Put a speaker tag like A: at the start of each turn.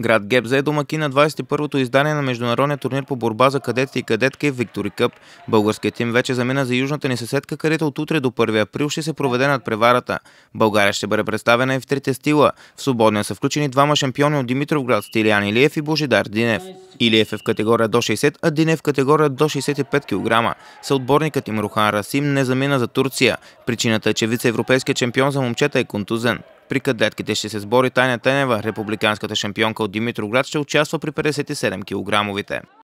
A: Град Геп взе домаки на 21-то издание на международния турнир по борба за кадетите и кадетки Виктори Къп. Българският тим вече замина за южната ни съседка, където от утре до 1 април ще се проведе над преварата. България ще бъде представена и в трите стила. В свободния са включени двама шампиони от Димитров град Стилиан Илиев и Божидар Динев. Илиев е в категория до 60, а Динев в категория до 65 кг. Съотборникът им Рухан Расим не замина за Турция. Причината е, че вице-европейският за момчета е контузен. При кадлетките ще се сбори Таня Тенева, републиканската шампионка от Димитроград ще участва при 57 килограмовите.